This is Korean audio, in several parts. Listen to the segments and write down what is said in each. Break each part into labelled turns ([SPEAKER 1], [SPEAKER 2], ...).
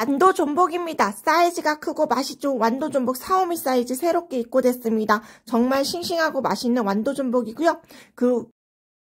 [SPEAKER 1] 완도 존복입니다 사이즈가 크고 맛이 좋은 완도 존복사오미 사이즈 새롭게 입고됐습니다. 정말 싱싱하고 맛있는 완도 존복이고요그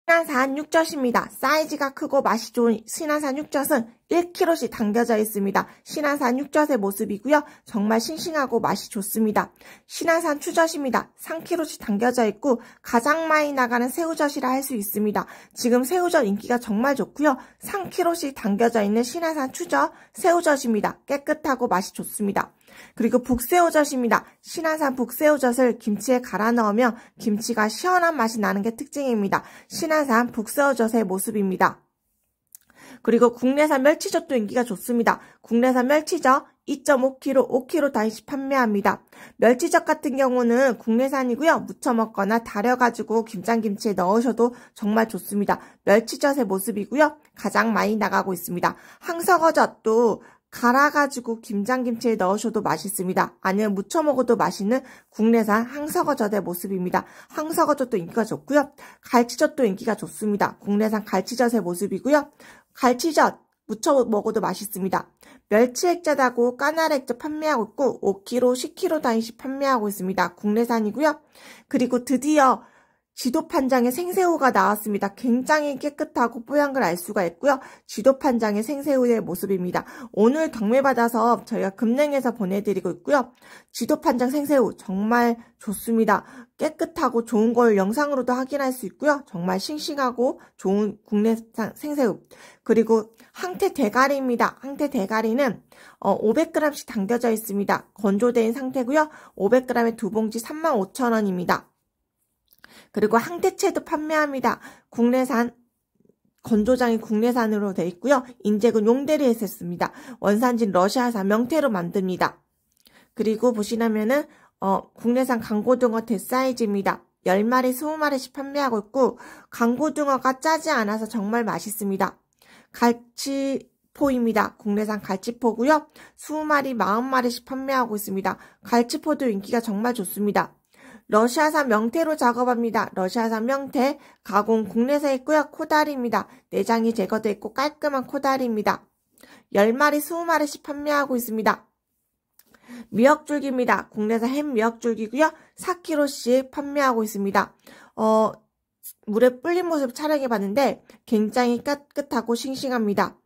[SPEAKER 1] 신안산 육젓입니다. 사이즈가 크고 맛이 좋은 신안산 육젓은 1kg씩 담겨져 있습니다. 신안산 육젓의 모습이고요. 정말 싱싱하고 맛이 좋습니다. 신안산 추젓입니다. 3kg씩 담겨져 있고 가장 많이 나가는 새우젓이라 할 수 있습니다. 지금 새우젓 인기가 정말 좋고요. 3kg씩 담겨져 있는 신안산 추젓, 새우젓입니다. 깨끗하고 맛이 좋습니다. 그리고 북새우젓입니다. 신안산 북새우젓을 김치에 갈아 넣으면 김치가 시원한 맛이 나는 게 특징입니다. 신안산 북새우젓의 모습입니다. 그리고 국내산 멸치젓도 인기가 좋습니다. 국내산 멸치젓 2.5kg, 5kg 단위 판매합니다. 멸치젓 같은 경우는 국내산이고요. 무쳐 먹거나 달여가지고 김장김치에 넣으셔도 정말 좋습니다. 멸치젓의 모습이고요. 가장 많이 나가고 있습니다. 항석어젓도 갈아가지고 김장김치에 넣으셔도 맛있습니다. 아니면 무쳐 먹어도 맛있는 국내산 항서거젓의 모습입니다. 항서거젓도 인기가 좋고요. 갈치젓도 인기가 좋습니다. 국내산 갈치젓의 모습이고요. 갈치젓 무쳐 먹어도 맛있습니다. 멸치액젓하고 까나리액젓 판매하고 있고 5kg, 10kg 단위씩 판매하고 있습니다. 국내산이고요. 그리고 드디어 지도판장에 생새우가 나왔습니다. 굉장히 깨끗하고 뿌얀걸 알 수가 있고요. 지도판장에 생새우의 모습입니다. 오늘 경매받아서 저희가 금냉에서 보내드리고 있고요. 지도판장 생새우 정말 좋습니다. 깨끗하고 좋은 걸 영상으로도 확인할 수 있고요. 정말 싱싱하고 좋은 국내산 생새우. 그리고 항태 대가리입니다. 항태 대가리는 500g씩 어, 당겨져 있습니다. 건조된 상태고요. 500g에 두 봉지 35,000원입니다. 그리고 항대체도 판매합니다. 국내산 건조장이 국내산으로 되어 있고요. 인젝은 용대리에서 했습니다. 원산지 러시아산 명태로 만듭니다. 그리고 보시라면은 어, 국내산 강고등어 대사이즈입니다. 10마리, 20마리씩 판매하고 있고 강고등어가 짜지 않아서 정말 맛있습니다. 갈치포입니다. 국내산 갈치포고요. 20마리, 40마리씩 판매하고 있습니다. 갈치포도 인기가 정말 좋습니다. 러시아산 명태로 작업합니다. 러시아산 명태, 가공 국내서 했고요. 코다리입니다. 내장이 제거됐고 깔끔한 코다리입니다. 10마리, 20마리씩 판매하고 있습니다. 미역줄기입니다. 국내산 햄 미역줄기고요. 4kg씩 판매하고 있습니다. 어, 물에 불린 모습 촬영해봤는데 굉장히 깨끗하고 싱싱합니다.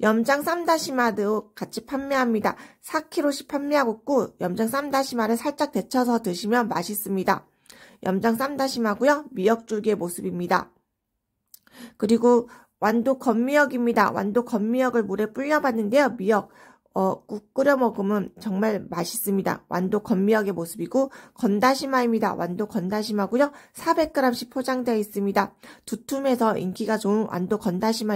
[SPEAKER 1] 염장 쌈다시마도 같이 판매합니다. 4kg씩 판매하고 있고 염장 쌈다시마를 살짝 데쳐서 드시면 맛있습니다. 염장 쌈다시마고요. 미역줄기의 모습입니다. 그리고 완도 건미역입니다. 완도 건미역을 물에 불려봤는데요. 미역 어, 국 끓여 먹으면 정말 맛있습니다. 완도 건미역의 모습이고 건다시마입니다. 완도 건다시마고요. 400g씩 포장되어 있습니다. 두툼해서 인기가 좋은 완도 건다시마 입니다